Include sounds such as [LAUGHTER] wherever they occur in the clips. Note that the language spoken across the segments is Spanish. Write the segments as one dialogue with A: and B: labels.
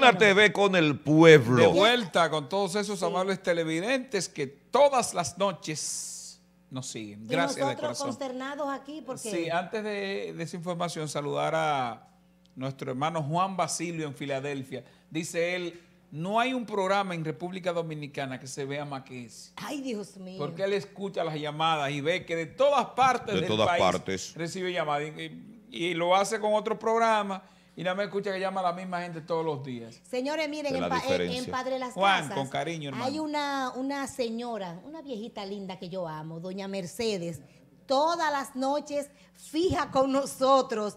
A: Una TV con el pueblo. De vuelta con todos esos amables televidentes que todas las noches nos siguen. Gracias nosotros
B: de aquí porque... Sí, antes de,
A: desinformación esa información saludar a nuestro hermano Juan Basilio en Filadelfia. Dice él, no hay un programa en República Dominicana que se vea más que ese.
B: Ay, Dios mío. Porque
A: él escucha las llamadas y ve que de todas partes del país recibe llamadas. Y, y, lo hace con otro programa y nada más escucha que llama a la misma gente todos los días.
B: Señores, miren, en, Padre Las Juan, con cariño, Hay una, señora, una viejita linda que yo amo, doña Mercedes. Todas las noches fija con nosotros.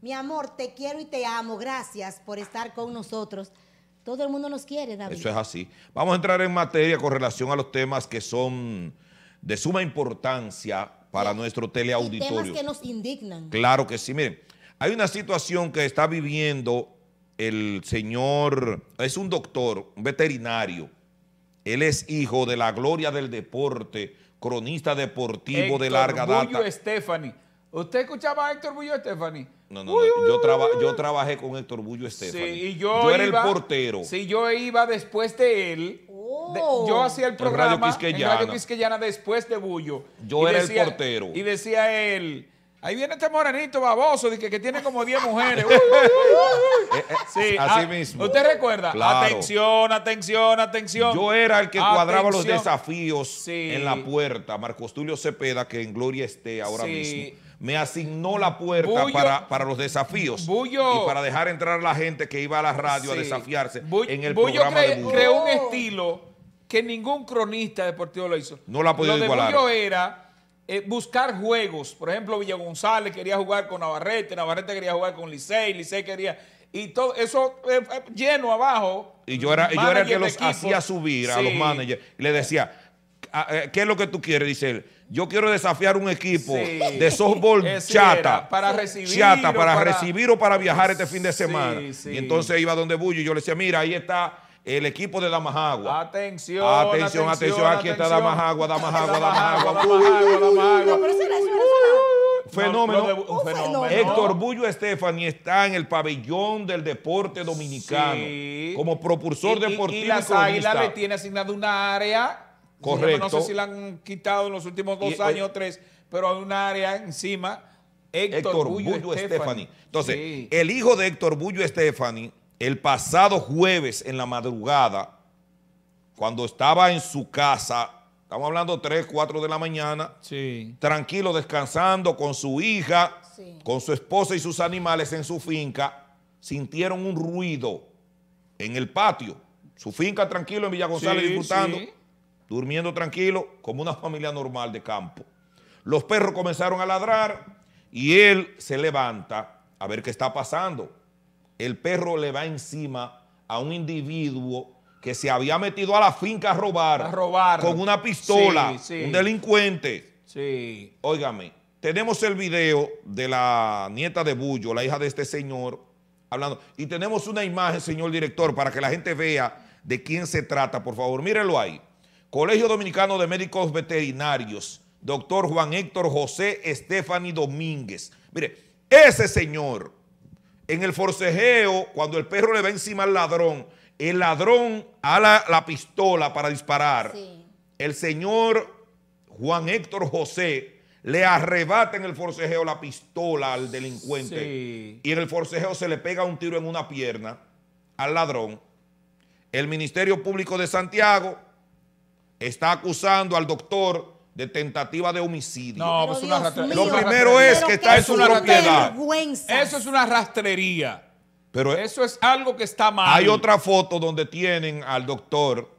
B: Mi amor, te quiero y te amo. Gracias por estar con nosotros. Todo el mundo nos quiere, David. Eso es
A: así. Vamos a entrar en materia con relación a los temas que son de suma importancia para nuestro teleauditorio. temas que
B: nos indignan.
A: Claro que sí. Miren, hay una situación que está viviendo el señor, es un doctor, un veterinario. Él es hijo de la gloria del deporte, cronista deportivo de larga data. Bullo Estefani. Stephanie. ¿Usted escuchaba a Héctor Bullo Stephanie? No, no, yo, trabajé con Héctor Bullo Stephanie. Sí, y yo, era el portero. Sí, yo iba después de él. Oh. yo hacía el programa en Radio Quisqueyana, después de Bullo. Yo era el portero. Y decía él, Ahí viene este morenito baboso de que, tiene como 10 mujeres. [LAUGHS] Uh, uh,
C: uh, eh, eh, sí, así ah, mismo. ¿Usted
A: recuerda? Atención, atención, atención. Yo era el que cuadraba los desafíos en la puerta. Marcos Tulio Cepeda, que en gloria esté ahora mismo. Me asignó la puerta para, los desafíos y para dejar entrar a la gente que iba a la radio a desafiarse en el programa de Bullo. creó un estilo que ningún cronista deportivo lo hizo. No la ha podido lo de era eh, buscar juegos. Por ejemplo, Villa González quería jugar con Navarrete, Navarrete quería jugar con Licey, Licey quería... Y todo eso eh, eh, lleno abajo. Y yo era, yo el que los hacía subir a los managers. le decía, ah, ¿qué es lo que tú quieres? Dice él. Yo quiero desafiar un equipo de softball chata. para recibir. Chata, para, recibir o para viajar este fin de semana. y entonces iba donde Bullo y yo le decía, mira, ahí está el equipo de Damajagua. Atención, atención, atención, atención. aquí está Damajagua, Damajagua, Damajagua. Damajagua, Fenómeno. fenómeno. Héctor Bullo Estefani está en el pabellón del deporte dominicano como propulsor deportivo. Y, las águilas le tiene asignado una área. Correcto. No sé si la han quitado en los últimos dos años o tres, pero hay una área encima. Héctor, Bullo, Estefani. Entonces, el hijo de Héctor Bullo Estefani el pasado jueves en la madrugada, cuando estaba en su casa, estamos hablando 3, 4 de la mañana, tranquilo, descansando con su hija, con su esposa y sus animales en su finca, sintieron un ruido en el patio. Su finca tranquilo en Villa González disfrutando, durmiendo tranquilo como una familia normal de campo. Los perros comenzaron a ladrar y él se levanta a ver qué está pasando el perro le va encima a un individuo que se había metido a la finca a robar, robar. con una pistola, un delincuente. Sí. Óigame, tenemos el video de la nieta de Bullo, la hija de este señor, hablando. Y tenemos una imagen, señor director, para que la gente vea de quién se trata, por favor. Mírenlo ahí. Colegio Dominicano de Médicos Veterinarios, doctor Juan Héctor José Estefani Domínguez. Mire, ese señor en el forcejeo, cuando el perro le va encima al ladrón, el ladrón ala la pistola para disparar. El señor Juan Héctor José le arrebata en el forcejeo la pistola al delincuente. Y en el forcejeo se le pega un tiro en una pierna al ladrón. El Ministerio Público de Santiago está acusando al doctor de tentativa de homicidio. No, pues es una Lo primero es que está es una propiedad. Eso es una rastrería. Pero eso es algo que está mal. Hay otra foto donde tienen al doctor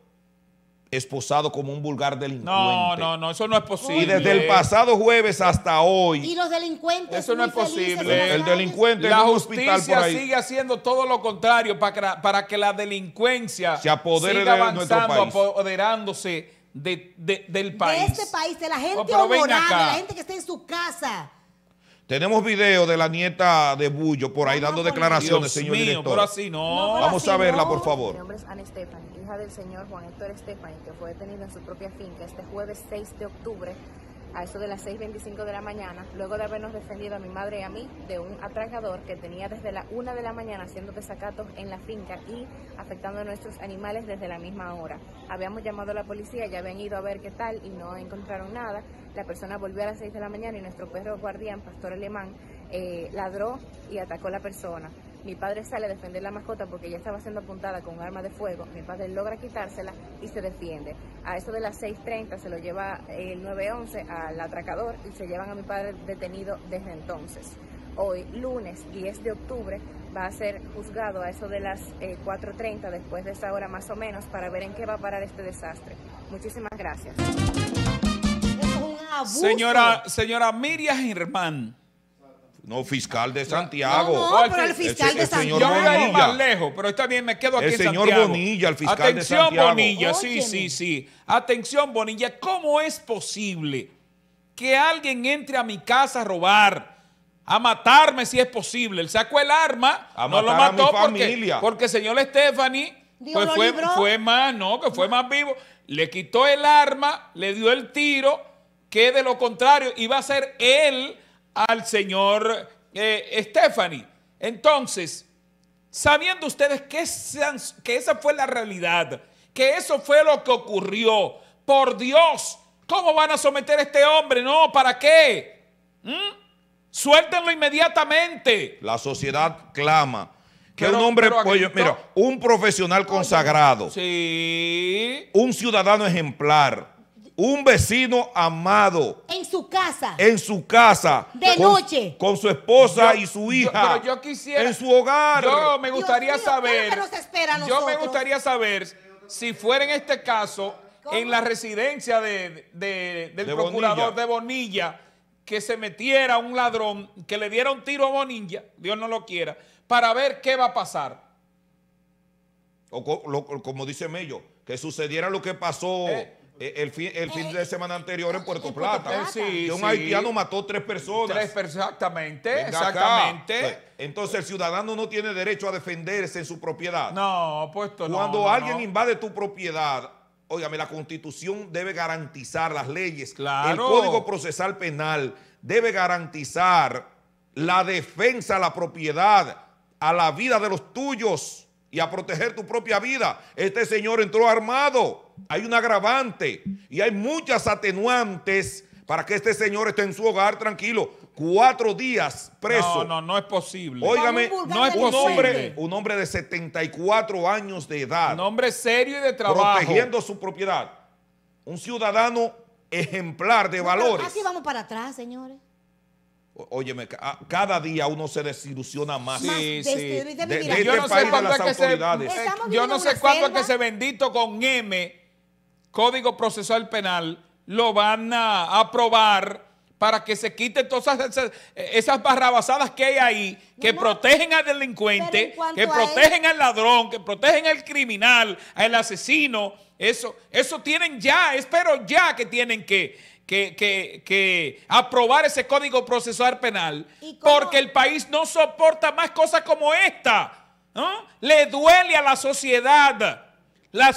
A: esposado como un vulgar delincuente. No, no, no, eso no es posible. Y desde el pasado jueves hasta hoy.
B: Y los delincuentes. Eso no es
A: posible. El delincuente la en un hospital por ahí. sigue haciendo todo lo contrario para que, para que la delincuencia se apodere siga avanzando, apoderándose de, del país. De este
B: país, de la oh, gente oh, de la gente que está en su casa.
A: Tenemos video de la nieta de Bullo por ahí dando declaraciones, Dios señor director. Pero así no. no Vamos a verla, por favor. Mi
B: nombre es Ana Estefan, hija del señor Juan Héctor Estefan, que fue detenida en su propia finca este jueves 6 de octubre a eso de las 6.25 de la mañana, luego de habernos defendido a mi madre y a mí de un atracador que tenía desde la 1 de la mañana haciendo desacatos en la finca y afectando a nuestros animales desde la misma hora. Habíamos llamado a la policía, ya habían ido a ver qué tal y no encontraron nada. La persona volvió a las 6 de la mañana y nuestro perro guardián, pastor alemán, eh, ladró y atacó a la persona. Mi padre sale a defender la mascota porque ella estaba siendo apuntada con un arma de fuego. Mi padre logra quitársela y se defiende. A eso de las 6.30 se lo lleva el 911 al atracador y se llevan a mi padre detenido desde entonces. Hoy, lunes 10 de octubre, va a ser juzgado a eso de las 4.30 eh, después de esa hora más o menos para ver en qué va a parar este desastre. Muchísimas gracias.
A: Señora, señora Miriam Germán. No, fiscal de Santiago. No, pero el fiscal de Santiago. Yo voy a ir más lejos, pero está bien, me quedo aquí en Santiago. El señor Bonilla, el fiscal de Santiago. Atención, Bonilla, sí, sí, sí. Atención, Bonilla, ¿cómo es posible que alguien entre a mi casa a robar, a matarme si es posible? Él sacó el arma, no lo mató porque, porque señor Stephanie pues, fue más, no, que fue más vivo. Le quitó el arma, le dio el tiro, que de lo contrario iba a ser él al señor eh, Stephanie. Entonces, sabiendo ustedes que esa, fue la realidad, que eso fue lo que ocurrió, por Dios, ¿cómo van a someter a este hombre? No, ¿para qué? ¿Mm? Suéltenlo inmediatamente. La sociedad clama.
D: Que un hombre, mira,
A: un profesional consagrado, sí. un ciudadano ejemplar, un vecino amado.
B: En su casa.
A: En su casa. De noche. Con su esposa y su hija. Yo, pero yo
B: quisiera. En su hogar. Yo me gustaría saber. yo
A: me gustaría saber si fuera en este caso, en la residencia de, del procurador de Bonilla, que se metiera un ladrón, que le diera un tiro a Bonilla, Dios no lo quiera, para ver qué va a pasar. O, como dice Mello, que sucediera lo que pasó. Eh, eh, el fin, de eh, semana anterior en eh, Puerto, Plata. Sí, un haitiano mató tres personas. Tres, exactamente, exactamente. Pues, entonces el ciudadano no tiene derecho a defenderse en su propiedad. No, puesto pues no. Cuando alguien invade tu propiedad, óigame, la constitución debe garantizar las leyes. El código procesal penal debe garantizar la defensa a la propiedad, a la vida de los tuyos y a proteger tu propia vida. Este señor entró armado. Hay un agravante y hay muchas atenuantes para que este señor esté en su hogar tranquilo. Cuatro días preso. No, no, no es posible. Óigame, no es un Hombre, un hombre de 74 años de edad. Un hombre serio y de trabajo. Protegiendo su propiedad. Un ciudadano ejemplar de valores. Así
B: vamos para atrás, señores.
A: Óyeme, ah, cada día uno se desilusiona más. yo no sé cuándo es que ese bendito con M, Código Procesal Penal, lo van a aprobar para que se quiten todas esas, barrabasadas que hay ahí, que protegen al delincuente, que protegen al ladrón, que protegen al criminal, al asesino. Eso, eso tienen ya, espero ya que tienen que que, que, que aprobar ese código procesal penal porque el país no soporta más cosas como esta. ¿no? Le duele a la sociedad. La,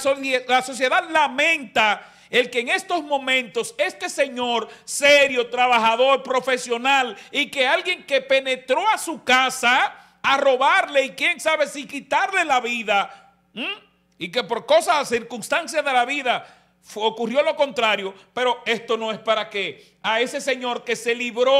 A: la sociedad lamenta el que en estos momentos este señor serio, trabajador, profesional y que alguien que penetró a su casa a robarle y quién sabe si quitarle la vida y que por cosas, circunstancias de la vida ocurrió lo contrario, pero esto no es para que a ese señor que se libró,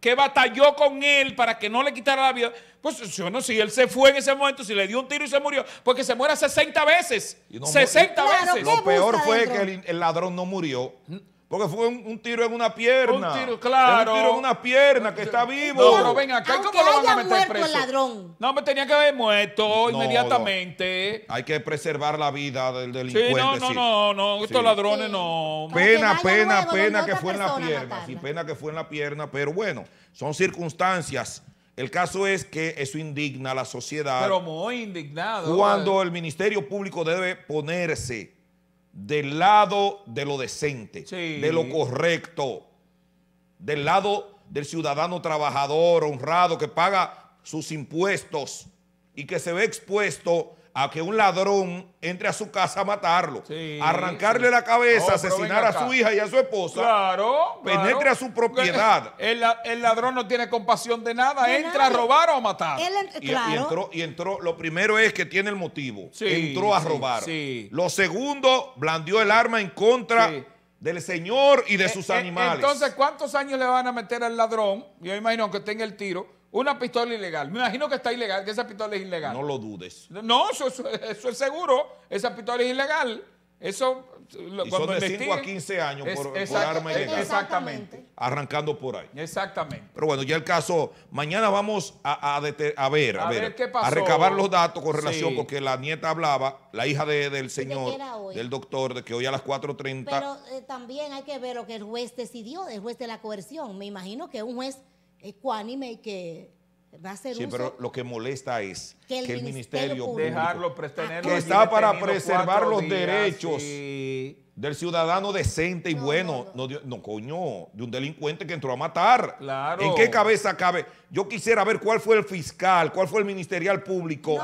A: que batalló con él para que no le quitara la vida, pues yo no, si él se fue en ese momento, si le dio un tiro y se murió, porque se muera 60 veces. 60 veces. Lo peor fue que el ladrón no murió. Porque fue un, tiro en una pierna. Un tiro, claro. un tiro en una pierna que está vivo. No, pero ven acá, ¿cómo lo van a meter preso? No, me tenía que haber muerto inmediatamente. Hay que preservar la vida del delincuente. Sí, no, no, no, no, estos ladrones no. Pena, pena, pena que fue en la pierna. Sí, pena que fue en la pierna, pero bueno, son circunstancias. El caso es que eso indigna a la sociedad. Pero muy indignado. Cuando eh. el Ministerio Público debe ponerse del lado de lo decente, de lo correcto, del lado del ciudadano trabajador, honrado, que paga sus impuestos y que se ve expuesto a que un ladrón entre a su casa a matarlo, arrancarle la cabeza, asesinar a su hija y a su esposa, claro, penetre a su propiedad. El, ladrón no tiene compasión de nada, entra a robar o a matar. y, entró, y entró, lo primero es que tiene el motivo, sí, entró a robar. Lo segundo, blandió el arma en contra del señor y de eh, sus eh, animales. Entonces, ¿cuántos años le van a meter al ladrón? Yo imagino que tenga el tiro una pistola ilegal. Me imagino que está ilegal, que esa pistola es ilegal. No lo dudes. No, eso, es seguro. Esa pistola es ilegal. Eso lo, y son de 5 a 15 años por, arma ilegal. Exactamente. Arrancando por ahí. Exactamente. Pero bueno, ya el caso. Mañana vamos a, a, a ver, a, ver, a recabar los datos con relación, porque la nieta hablaba, la hija del señor, del doctor, de que hoy a las 4.30. Pero
B: eh, también hay que ver lo que el juez decidió, el juez de la coerción. Me imagino que un juez ecuánime y que va a ser Sí, pero
A: lo que molesta es que el, ministerio, público, que está para preservar los derechos del ciudadano decente y bueno, no, no. coño, de un delincuente que entró a matar. Claro. ¿En qué cabeza cabe? Yo quisiera ver cuál fue el fiscal, cuál fue el ministerial público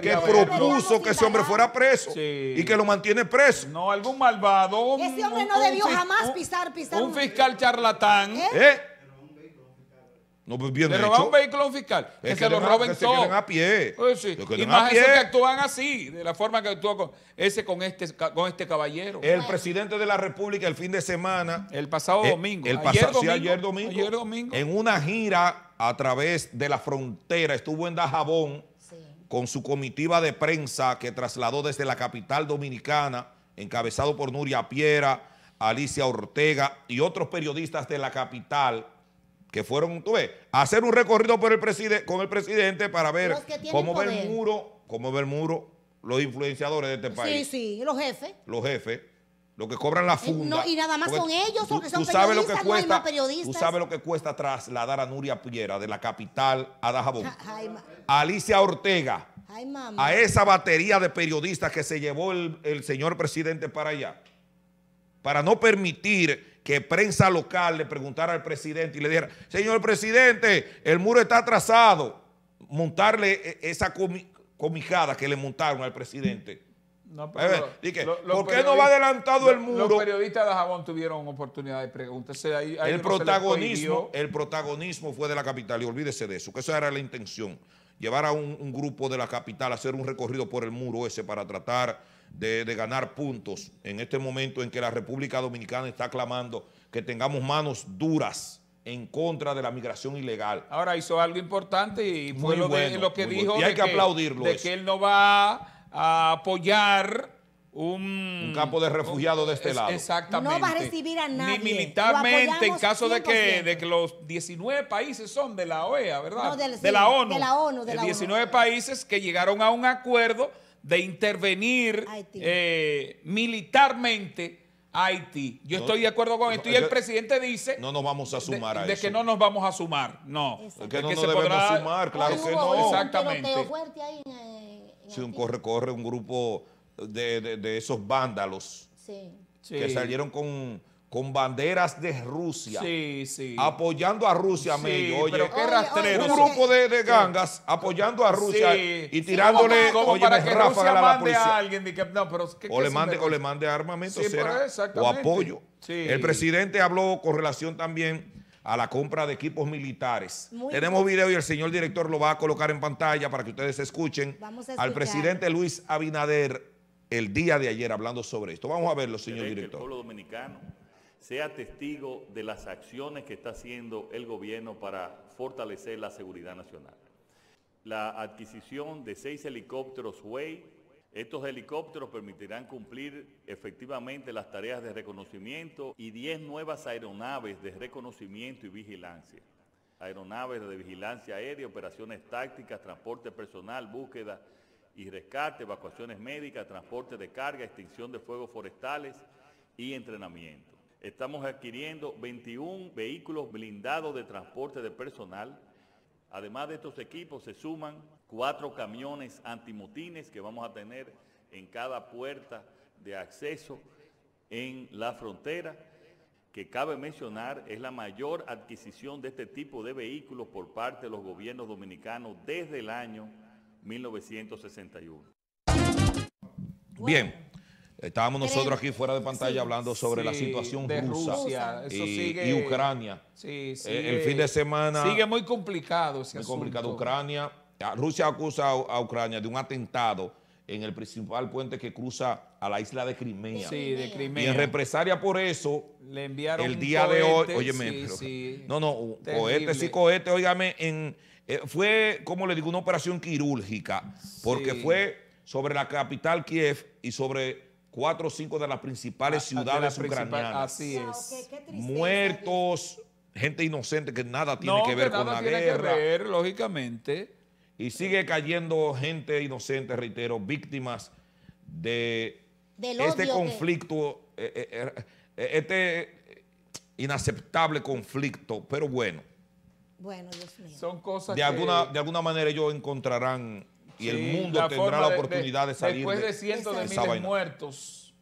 A: que propuso que ese hombre fuera preso y que lo mantiene preso. No, algún malvado. ese hombre no debió jamás
B: pisar, pisar. Un fiscal
A: charlatán. ¿Eh? ¿Eh? No, va pues, un vehículo un fiscal, que, se lo roben que a pie. que y más a eso que actúan así, de la forma que actúa ese con este, con este caballero. El presidente de la República el fin de semana. El pasado eh, domingo. El, pasado, ayer, domingo, ayer, domingo, En una gira a través de la frontera, estuvo en Dajabón con su comitiva de prensa que trasladó desde la capital dominicana, encabezado por Nuria Piera, Alicia Ortega y otros periodistas de la capital que fueron, tú ves, hacer un recorrido por el con el presidente para ver cómo ver el muro, cómo el muro los influenciadores de este país. Sí, sí, los jefes. Los jefes, los que cobran la eh, funda. y nada más son ellos, porque son tú lo que cuesta, periodistas. Tú sabes lo que cuesta trasladar a Nuria Piera de la capital a Dajabón.
B: a
A: Alicia Ortega. A esa batería de periodistas que se llevó el señor presidente para allá. Para no permitir que prensa local le preguntara al presidente y le dijera, señor presidente, el muro está atrasado, montarle eh, eh, esa comijada que le montaron al presidente. No, pero, ¿Por qué no va adelantado el muro? Los periodistas de Jabón tuvieron oportunidad de preguntarse. Ahí, el, protagonismo, el protagonismo fue de la capital y olvídese de eso, que esa era la intención. Llevar a un, grupo de la capital hacer un recorrido por el muro ese para tratar de, ganar puntos en este momento en que la República Dominicana está clamando que tengamos manos duras en contra de la migración ilegal. Ahora hizo algo importante y fue lo, lo que dijo. Y hay que, aplaudirlo. De que él no va a apoyar un, campo de refugiados de este lado. Exactamente. No va a
B: recibir a nadie. Ni militarmente, en caso de que,
A: de que los 19 países son de la OEA, ¿verdad? de, la ONU, de la ONU. De 19 países que llegaron a un acuerdo de intervenir eh, militarmente a Haití. Yo estoy de acuerdo con esto. y el presidente dice... No nos vamos a sumar a eso. De que no nos vamos a sumar, no. que no nos sumar, claro que no. Exactamente.
B: Eh,
A: si un corre, corre un grupo de, esos vándalos que salieron con con banderas de Rusia, sí, sí. apoyando a Rusia, Oye, Un grupo de, gangas apoyando a Rusia y tirándole o, le mande, le mande armamento pues, o apoyo. El presidente habló con relación también a la compra de equipos militares. Tenemos video y el señor director lo va a colocar en pantalla para que ustedes escuchen al presidente Luis Abinader el día de ayer hablando sobre esto. Vamos a verlo, señor director.
C: dominicano sea testigo de las acciones que está haciendo el gobierno para fortalecer la seguridad nacional. La adquisición de seis helicópteros Huey, estos helicópteros permitirán cumplir efectivamente las tareas de reconocimiento y 10 nuevas aeronaves de reconocimiento y vigilancia. Aeronaves de vigilancia aérea, operaciones tácticas, transporte personal, búsqueda y rescate, evacuaciones médicas, transporte de carga, extinción de fuegos forestales y entrenamiento. Estamos adquiriendo 21 vehículos blindados de transporte de personal. Además de estos equipos se suman cuatro camiones antimotines que vamos a tener en cada puerta de acceso en la frontera, que cabe mencionar es la mayor adquisición de este tipo de vehículos por parte de los gobiernos dominicanos desde el año 1961.
A: Bien. Estábamos nosotros aquí fuera de pantalla hablando sobre la situación rusa, y, Ucrania. E, el fin de semana... Sigue muy complicado ese muy complicado. Ucrania, Rusia acusa a, Ucrania de un atentado en el principal puente que cruza a la isla de Crimea. Sí, de Crimea. Y en represalia por eso, Le enviaron el día de hoy, oye sí. no, no, cohetes cohete, sí, cohete, óigame, en, eh, fue, como le digo, una operación quirúrgica, porque fue sobre la capital Kiev y sobre cuatro o cinco de las principales ah, ah, ciudades ucranianas. Así es. Muertos, gente inocente que nada tiene que ver con la guerra. lógicamente. Y sigue cayendo gente inocente, reitero, víctimas de
B: este conflicto,
A: eh, eh, eh, este inaceptable conflicto, pero bueno. Bueno, Dios mío. Son cosas de que... Alguna, de alguna manera ellos encontrarán y el mundo tendrá la oportunidad de, de, de salir después de, cientos de, miles de muertos.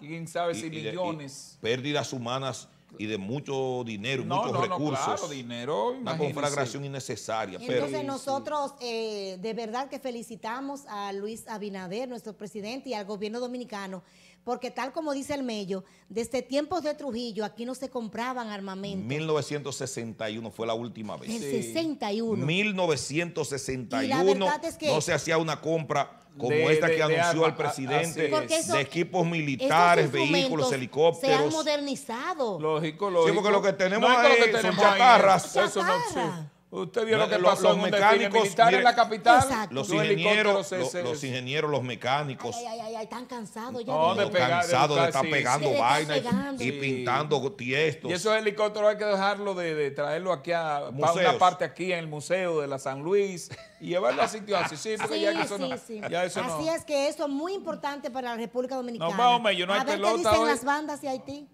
A: Quién sabe si millones. pérdidas humanas y de mucho dinero, muchos recursos. No, claro, dinero, una conflagración innecesaria. Entonces nosotros
B: eh, de verdad que felicitamos a Luis Abinader, nuestro presidente, y al gobierno dominicano, porque tal como dice el Mello, desde tiempos de Trujillo aquí no se compraban armamento.
A: 1961 fue la última vez. 1961. 61. 1961 no se hacía una compra como esta que anunció el presidente, ah, de equipos militares, vehículos, helicópteros. Se han
B: modernizado. Lógico, lógico.
A: porque lo que tenemos que Eso no, Usted vio lo que pasó los, mecánicos mire, en la capital. Los, ingenieros, los, ingenieros, los mecánicos.
B: Ay, ay, ay, están cansados ya.
A: No, cansados de, estar pegando vainas y, pintando tiestos. Y esos helicópteros hay que dejarlo de, traerlo aquí a una parte aquí en el Museo de la San Luis y llevarlo a sitios así. Sí, porque ya eso así
B: es que eso es muy importante para la República Dominicana. No, vamos, yo no hay pelota qué dicen las bandas de Haití.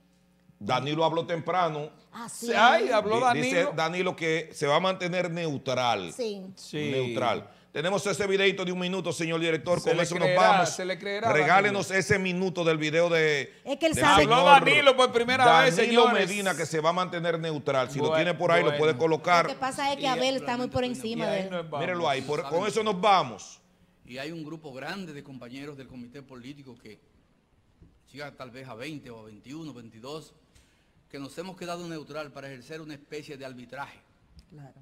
A: Danilo habló temprano.
B: Ah, Ay, Danilo. Dice
A: Danilo que se va a mantener neutral. Sí. Neutral. Tenemos ese videito de un minuto, señor director. con eso nos vamos.
B: Regálenos
A: ese minuto del video de. Es que él sabe. Habló Danilo por primera vez, señor. Medina, que se va a mantener neutral. Si lo tiene por ahí, lo puede colocar. Lo que
D: pasa es que Abel está muy por encima de él. Mírelo ahí. con eso nos vamos. Y hay un grupo grande de compañeros del comité político que llega tal vez a 20 o a 21, 22 que nos hemos quedado neutral para ejercer una especie de arbitraje. Claro.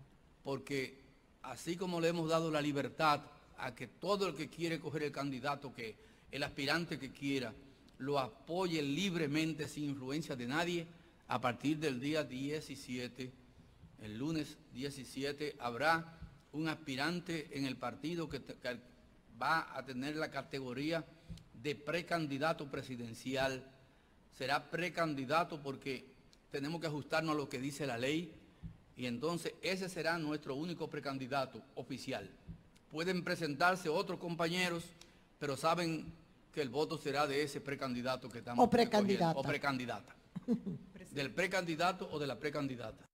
D: Porque así como le hemos dado la libertad a que todo el que quiere coger el candidato que el aspirante que quiera lo apoye libremente sin influencia de nadie, a partir del día 17, el lunes 17, habrá un aspirante en el partido que, que va a tener la categoría de precandidato presidencial. Será precandidato porque tenemos que ajustarnos a lo que dice la ley y entonces ese será nuestro único precandidato oficial. Pueden presentarse otros compañeros, pero saben que el voto será de ese precandidato que estamos o precandidata. o precandidata. [LAUGHS] del precandidato o de la precandidata.